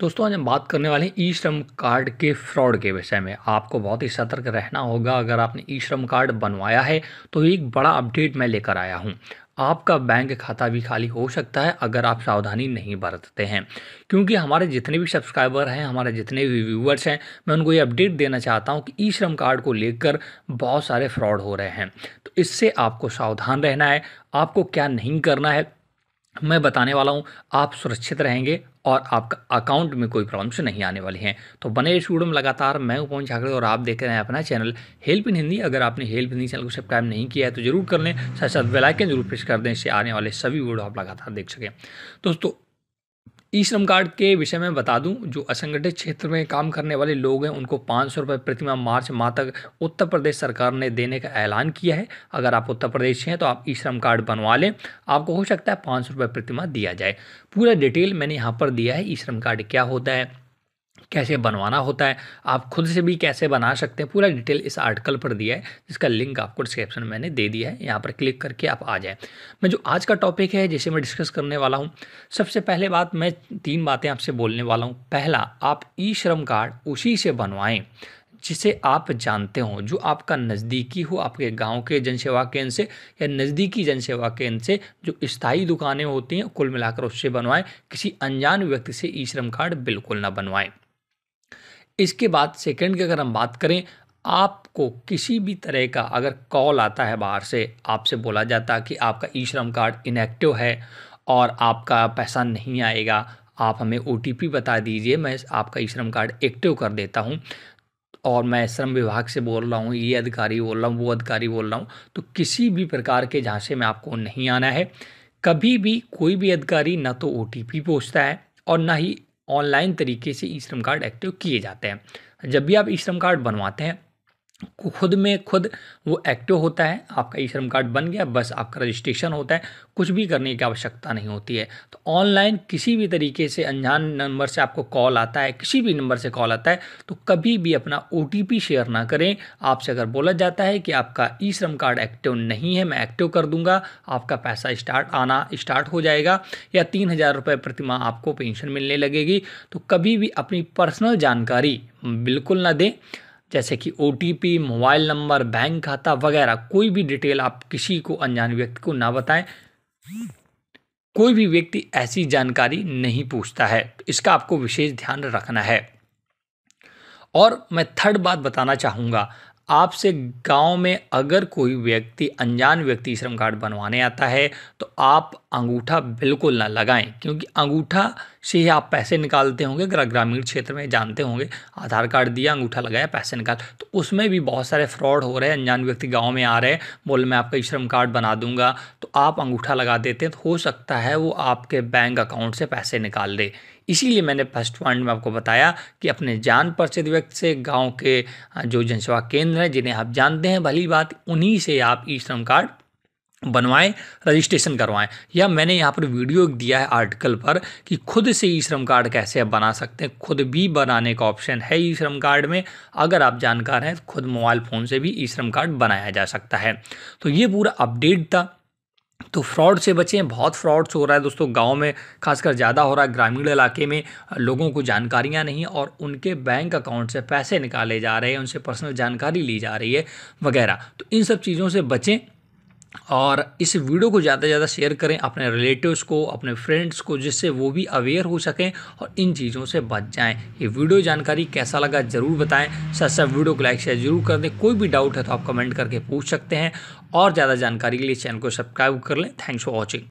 दोस्तों आज हम बात करने वाले हैं ई श्रम कार्ड के फ्रॉड के विषय में आपको बहुत ही सतर्क रहना होगा अगर आपने ई श्रम कार्ड बनवाया है तो एक बड़ा अपडेट मैं लेकर आया हूँ आपका बैंक खाता भी खाली हो सकता है अगर आप सावधानी नहीं बरतते हैं क्योंकि हमारे जितने भी सब्सक्राइबर हैं हमारे जितने भी व्यूवर्स हैं मैं उनको ये अपडेट देना चाहता हूँ कि ई श्रम कार्ड को लेकर बहुत सारे फ्रॉड हो रहे हैं तो इससे आपको सावधान रहना है आपको क्या नहीं करना है मैं बताने वाला हूँ आप सुरक्षित रहेंगे और आपका अकाउंट में कोई प्रॉब्लम्स नहीं आने वाली हैं तो बने इस वीडियो में लगातार मैं पवन झाकड़े और आप देख रहे हैं अपना चैनल हेल्प इन हिंदी अगर आपने हेल्प हिंदी चैनल को सब्सक्राइब नहीं किया है तो जरूर कर लें साथ साथ बेलाइकन जरूर प्रेस कर दें इससे आने वाले सभी वीडियो आप लगातार देख सकें दोस्तों ई श्रम कार्ड के विषय में बता दूं जो असंगठित क्षेत्र में काम करने वाले लोग हैं उनको पाँच सौ रुपये प्रतिमा मार्च माह तक उत्तर प्रदेश सरकार ने देने का ऐलान किया है अगर आप उत्तर प्रदेश हैं तो आप ई श्रम कार्ड बनवा लें आपको हो सकता है पाँच सौ रुपये प्रतिमा दिया जाए पूरा डिटेल मैंने यहाँ पर दिया है ई श्रम कार्ड क्या होता है कैसे बनवाना होता है आप खुद से भी कैसे बना सकते हैं पूरा डिटेल इस आर्टिकल पर दिया है जिसका लिंक आपको डिस्क्रिप्शन में मैंने दे दिया है यहाँ पर क्लिक करके आप आ जाएं मैं जो आज का टॉपिक है जिसे मैं डिस्कस करने वाला हूँ सबसे पहले बात मैं तीन बातें आपसे बोलने वाला हूँ पहला आप ई श्रम कार्ड उसी से बनवाएँ जिसे आप जानते हो जो आपका नज़दीकी हो आपके गांव के जन सेवा केंद्र से या नज़दीकी जनसेवा केंद्र से जो स्थाई दुकानें होती हैं कुल मिलाकर उससे बनवाएं किसी अनजान व्यक्ति से ई श्रम कार्ड बिल्कुल ना बनवाएं इसके बाद सेकंड की अगर हम बात करें आपको किसी भी तरह का अगर कॉल आता है बाहर से आपसे बोला जाता कि आपका ई श्रम कार्ड इनएक्टिव है और आपका पैसा नहीं आएगा आप हमें ओ बता दीजिए मैं आपका ई श्रम कार्ड एक्टिव कर देता हूँ और मैं श्रम विभाग से बोल रहा हूँ ये अधिकारी बोल रहा हूँ वो अधिकारी बोल रहा हूँ तो किसी भी प्रकार के झांसे में आपको नहीं आना है कभी भी कोई भी अधिकारी ना तो ओ पूछता है और ना ही ऑनलाइन तरीके से ई श्रम कार्ड एक्टिव किए जाते हैं जब भी आप ई श्रम कार्ड बनवाते हैं खुद में खुद वो एक्टिव होता है आपका ई श्रम कार्ड बन गया बस आपका रजिस्ट्रेशन होता है कुछ भी करने की आवश्यकता नहीं होती है तो ऑनलाइन किसी भी तरीके से अनजान नंबर से आपको कॉल आता है किसी भी नंबर से कॉल आता है तो कभी भी अपना ओ शेयर ना करें आपसे अगर बोला जाता है कि आपका ई श्रम कार्ड एक्टिव नहीं है मैं एक्टिव कर दूंगा आपका पैसा स्टार्ट आना स्टार्ट हो जाएगा या तीन हज़ार रुपये प्रतिमा आपको पेंशन मिलने लगेगी तो कभी भी अपनी पर्सनल जानकारी बिल्कुल ना दें जैसे कि ओ मोबाइल नंबर बैंक खाता वगैरह कोई भी डिटेल आप किसी को अनजान व्यक्ति को ना बताएं कोई भी व्यक्ति ऐसी जानकारी नहीं पूछता है इसका आपको विशेष ध्यान रखना है और मैं थर्ड बात बताना चाहूँगा आपसे गांव में अगर कोई व्यक्ति अनजान व्यक्ति श्रम कार्ड बनवाने आता है तो आप अंगूठा बिल्कुल ना लगाएं क्योंकि अंगूठा से ही आप पैसे निकालते होंगे ग्रामीण क्षेत्र में जानते होंगे आधार कार्ड दिया अंगूठा लगाया पैसे निकाल तो उसमें भी बहुत सारे फ्रॉड हो रहे हैं अनजान व्यक्ति गांव में आ रहे हैं बोल मैं आपका ई श्रम कार्ड बना दूंगा तो आप अंगूठा लगा देते हैं तो हो सकता है वो आपके बैंक अकाउंट से पैसे निकाल दे इसीलिए मैंने फर्स्ट पॉइंट में आपको बताया कि अपने जान परिचित व्यक्ति से गाँव के जो जनसेवा केंद्र हैं जिन्हें आप जानते हैं भली बात उन्हीं से आप ई श्रम कार्ड बनवाएं रजिस्ट्रेशन करवाएं या मैंने यहाँ पर वीडियो दिया है आर्टिकल पर कि खुद से ई श्रम कार्ड कैसे आप बना सकते हैं खुद भी बनाने का ऑप्शन है ई श्रम कार्ड में अगर आप जानकार हैं तो खुद मोबाइल फ़ोन से भी ई श्रम कार्ड बनाया जा सकता है तो ये पूरा अपडेट था तो फ्रॉड से बचें बहुत फ्रॉड्स हो रहा है दोस्तों गांव में खासकर ज़्यादा हो रहा है ग्रामीण इलाके में लोगों को जानकारियां नहीं और उनके बैंक अकाउंट से पैसे निकाले जा रहे हैं उनसे पर्सनल जानकारी ली जा रही है वगैरह तो इन सब चीज़ों से बचें और इस वीडियो को ज़्यादा से ज़्यादा शेयर करें अपने रिलेटिव्स को अपने फ्रेंड्स को जिससे वो भी अवेयर हो सकें और इन चीज़ों से बच जाएं ये वीडियो जानकारी कैसा लगा ज़रूर बताएं साथ साथ वीडियो को लाइक शेयर जरूर कर दें कोई भी डाउट है तो आप कमेंट करके पूछ सकते हैं और ज़्यादा जानकारी के लिए चैनल को सब्सक्राइब कर लें थैंक्स फॉर वॉचिंग